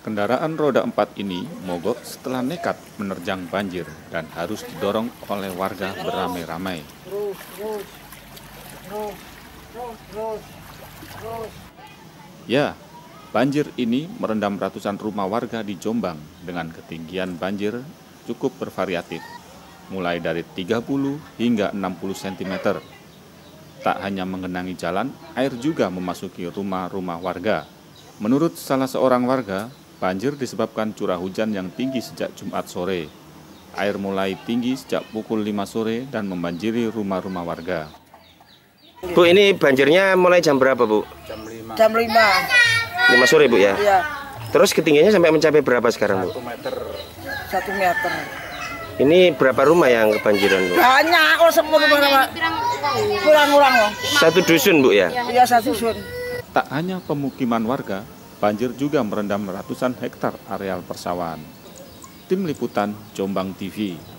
Kendaraan roda empat ini mogok setelah nekat menerjang banjir dan harus didorong oleh warga beramai-ramai. Ya, banjir ini merendam ratusan rumah warga di Jombang dengan ketinggian banjir cukup bervariatif, mulai dari 30 hingga 60 cm. Tak hanya mengenangi jalan, air juga memasuki rumah-rumah warga. Menurut salah seorang warga, Banjir disebabkan curah hujan yang tinggi sejak Jumat sore. Air mulai tinggi sejak pukul 5 sore dan membanjiri rumah-rumah warga. Bu, ini banjirnya mulai jam berapa, Bu? Jam 5. Jam 5. 5 sore, Bu, ya? Iya. Terus ketinggiannya sampai mencapai berapa sekarang, Bu? 1 meter. 1 meter. Ini berapa rumah yang kebanjiran, Bu? Banyak, oh sepuluh rumah. Kurang-kurang, Satu dusun, Bu, ya? Iya, satu dusun. Tak hanya pemukiman warga, Banjir juga merendam ratusan hektar areal persawahan. Tim Liputan Jombang TV